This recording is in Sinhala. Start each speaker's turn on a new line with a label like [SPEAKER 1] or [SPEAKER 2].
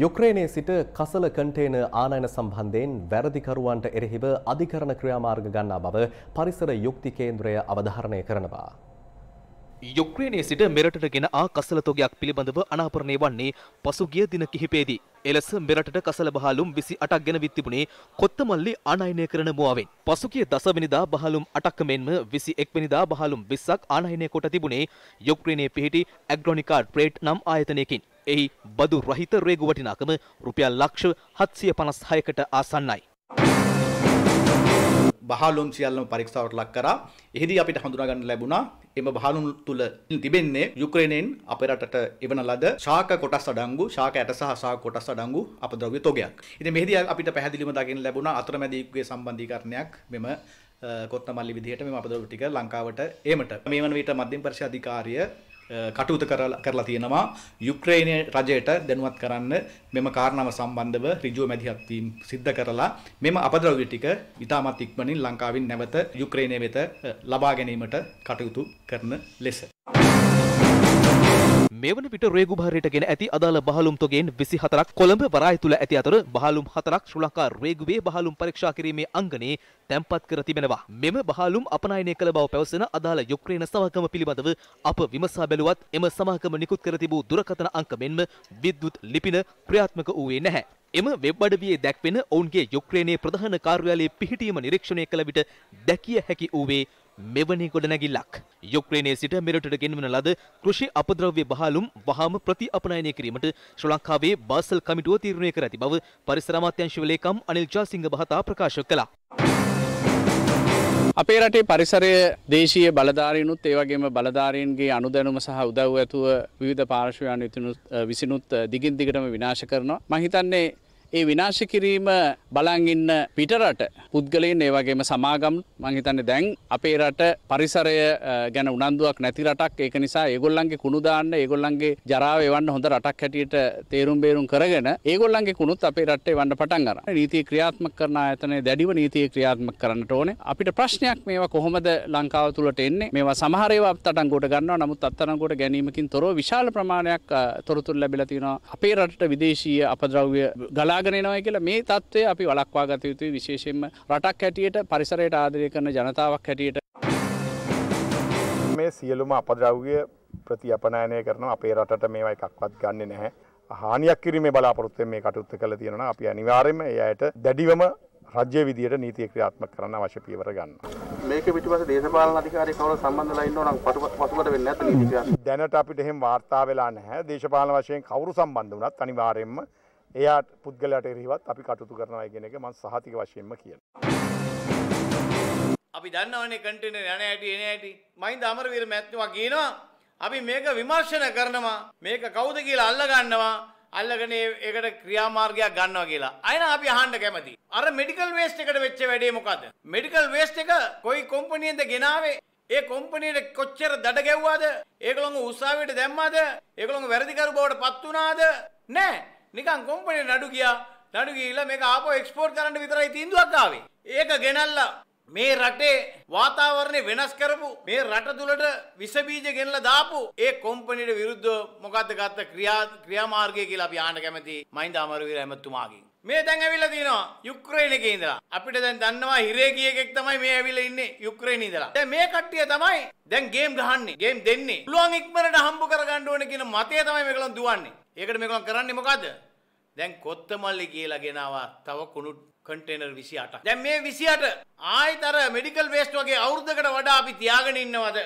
[SPEAKER 1] යුක්‍රේනයේ සිට කසල කන්ටේන ආනයන සම්බන්ධයෙන් වැරදිකරුවන්ට එරෙහිව අධිකරණ ක්‍රියාමාර්ග ගන්නා බව පරිසර යුක්ති කේන්ද්‍රය අවධාරණය කරනවා. යුක්‍රේනයේ සිට මෙරටට ගෙන ආ කසල තොගයක් පිළිබඳව අනාවරණය වන්නේ පසුගිය දින කිහිපයේදී. එලෙස මෙරටට කසල බහලුම් 28ක් ගෙන විත් තිබුණේ කොත්තමල්ලි ආනයනය කරන මුවාවෙන්. පසුගිය දසවෙනිදා බහලුම් 8ක මෙන්ම 21 වෙනිදා බහලුම් 20ක් ආනයනය කොට තිබුණේ යුක්‍රේනයේ පිහිටි ඇග්‍රොනිකා ට්‍රේඩ් නම් ආයතනයකින්. එහි බදු රහිත
[SPEAKER 2] රේගු වටිනාකම රුපියල් ලක්ෂ හත්සිය පනස් හයකට ආසන්නයි. බහලුන් සියල්ලම පරීක්ෂාවට ලක් කරා. එහිදී අපිට හඳුනාගන්න ලැබුණා එම බහලුන් තුල තිබෙන්නේ යුක්‍රේනයෙන් අපේ රටට එවන ලද ශාක කොටස් අඩංගු, ශාක ඇට සහ ශාක කොටස් අඩංගු අපද්‍රව්‍ය තොගයක්. ඉතින් මෙහිදී අපිට පැහැදිලිවම දකින්න ලැබුණා අතරමැදියෙකුගේ සම්බන්ධීකරණයක් මෙම කොත්තමල්ලි විදිහට මෙම අපද්‍රව්‍ය ටික ලංකාවට ඒමට. මේ වන විට මධ්‍යම පරිශ අධිකාරිය කටයුතු කරලා තියෙනවා යුක්‍රේනය රජයට දැනුවත් කරන්න මෙම කාරණාව සම්බන්ධව ඍජුව මැදිහත් වීම සිද්ධ කරලා මෙම අපද්‍රව්‍ය ටික ඉතාමත් ඉක්මනින් ලංකාවෙන් නැවත යුක්‍රේනය වෙත ලබා ගැනීමට කටයුතු කරන ලෙස
[SPEAKER 1] මේවන විට රේගුභාරයට ගෙන ඇති අදාළ බහලුම් තොගෙන් විසි හතරක් කොළඹ වරාය තුළ ඇති අතර බහලුම් හතරක් ශ්‍රලංකා රේගුවේ බහලුම් පරීක්ෂා කිරීමේ අංගනේ තැන්පත් කර තිබෙනවා. මෙම බහලුම් අපනයනය කළ බව පැවසෙන අදාළ යුක්්‍රේන සවකම පිළිබඳව අප විමසා බැලුවත් එම සමාකම නිකුත් කර තිබූ දුරකතන අංක මෙන්ම විද්‍යුත් ලිපින ක්‍රියාත්මක වූයේ නැහැ. එම වෙබ් අඩවියේ දැක්වෙන ඔවුන්ගේ යුක්‍රේනයේ ප්‍රධාන කාර්යාලයේ පිහිටීම නිරීක්ෂණය කළ විට දැකිය හැකි වූවේ මෙවැනි ගොඩනැගිල්ලක්. යුක්‍රේනයේ සිට මෙරටට ගෙන්වන ලද කෘෂි අපද්‍රව්‍ය බහලුම් වහාම ප්‍රතිඅපනයනය කිරීමට ශ්‍රී ලංකාවේ බාසල් කමිටුව තීරණය කර ඇති බව පරිසර අමාත්‍යාංශ ලේකම් අනිල් ජයසිංහ මහතා ප්‍රකාශ කළා.
[SPEAKER 3] අපේ රටේ පරිසරය දේශීය බලධාරීනුත් ඒවගේම බලධාරීන්ගේ අනුදැනුම සහ උදව් ඇතුව විධ පාර්ශවයන් විසිනුත් දිගින් දිගටම විනාශ කරනවා. මහිතන්නේ ඒ විනාශ කිරීම බලන් ඉන්න පිටරට පුද්ගලයන් ඒ වගේම සමාගම් මං හිතන්නේ දැන් අපේ රට පරිසරය ගැන උනන්දුවක් නැති රටක් ඒක නිසා ඒගොල්ලන්ගේ කුණු දාන්න ඒගොල්ලන්ගේ ජරාව එවන්න හොඳ රටක් හැටියට තේරුම් බේරුම් කරගෙන ඒගොල්ලන්ගේ කුණුත් අපේ රටේ වන්න පටන් ගන්න. නීතිය ක්‍රියාත්මක කරන ආයතනය දැඩිව නීතිය ක්‍රියාත්මක කරන්නට ඕනේ. අපිට ප්‍රශ්නයක් මේවා කොහොමද ලංකාව තුලට එන්නේ? මේවා සමහර ඒවා අත්අඩංගුවට ගන්නවා. නමුත් අත්අඩංගුවට ගැනීමකින් තොරව විශාල ප්‍රමාණයක් තොරතුරු ලැබිලා තියෙනවා. අපේ රටට විදේශීය අපද්‍රව්‍ය ගලා ගලාගෙන එනවා කියලා මේ தત્ත්වය අපි වළක්වා ගත යුතුයි විශේෂයෙන්ම රටක් හැටියට
[SPEAKER 4] පරිසරයට ආදරය කරන ජනතාවක් හැටියට මේ සියලුම අපද්‍රව්‍ය ප්‍රතිඅපනයනය කරනවා අපේ රටට මේවා එකක්වත් ගන්නෙ නැහැ. හානියක් කිරීමේ බලාපොරොත්තුවෙන් මේ කටයුත්ත කළ තියෙනවා අපි අනිවාර්යයෙන්ම ඒ අයට දැඩිවම රජ්‍ය විදියට නීතිය ක්‍රියාත්මක කරන්න අවශ්‍ය පියවර ගන්නවා.
[SPEAKER 3] මේක පිටිපස්සේ දේශපාලන අධිකාරී කවුරු සම්බන්ධලා ඉන්නව නම් පසුබට
[SPEAKER 4] වෙන්නේ නැත්නම් නීතිය. දැනට අපිට එහෙම වාර්තා වෙලා නැහැ. දේශපාලන වශයෙන් කවුරු සම්බන්ධ වුණත් අනිවාර්යයෙන්ම එයාට පුද්ගලයාට එරෙහිවත් අපි කටයුතු කරනවා කියන එක මම සහතික වශයෙන්ම කියනවා.
[SPEAKER 5] අපි දන්නවනේ කන්ටේනර් යන හැටි එන හැටි. මහින්ද අමරවීර මැතිතුමා කියනවා අපි මේක විමර්ශන කරනවා මේක කවුද කියලා අල්ලගන්නවා අල්ලගෙන ඒකට ක්‍රියාමාර්ගයක් ගන්නවා කියලා. අයන අපි අහන්න කැමති. අර මෙඩිකල් වේස්ට් එකට වෙච්ච වැඩේ මොකද්ද? මෙඩිකල් වේස්ට් එක කොයි කම්පැනිෙන්ද ගෙනාවේ? ඒ කොම්පනියට කොච්චර දඩ ගැව්වාද? ඒගොල්ලෝ උසාවියට දැම්මාද? ඒගොල්ලෝ වැරදිකරු බවට පත් වුණාද? නැහැ. නිකන් කොම්පනිය නඩු ගියා. නඩු ගිහිල්ලා මේක ආපහු එක්ස්පෝර්ට් කරන්න විතරයි තීන්දුවක් ආවේ. ඒක ගෙනල්ලා මේ රටේ වාතාවරණය වෙනස් කරපු මේ රට තුළට විස බීජ ගෙනලා දාපු ඒ කොම්පනියට විරුද්ධව මොකද්ද ගත්ත ක්‍රියා ක්‍රියාමාර්ගය කියලා අපි අහන්න කැමති මහින්ද අමරවීර ඇමතුමාගෙන්. මේ දැන් ඇවිල්ලා තිනවා යුක්‍රේන එකේ ඉඳලා. අපිට දැන් දන්නවා හිරේ ගිය එකෙක් තමයි මේ ඇවිල්ලා ඉන්නේ යුක්‍රේන ඉඳලා. දැන් මේ කට්ටිය තමයි දැන් ගේම් ගහන්නේ, ගේම් දෙන්නේ. පුළුවන් ඉක්මනට හම්බ කරගන්න ඕනේ කියන මතය තමයි මේගොල්ලෝ දුවන්නේ. ඒකට මේගොල්ලෝ කරන්නේ මොකද්ද? දැන් කොත්තමල්ලි කියලා ගෙනවා තව කුණු කන්ටේනර් 28ක්. දැන් මේ 28 ආයතර මෙඩිකල් වේස්ට් වගේ අවුරුද්දකට වඩා අපි තියාගෙන ඉන්නවද?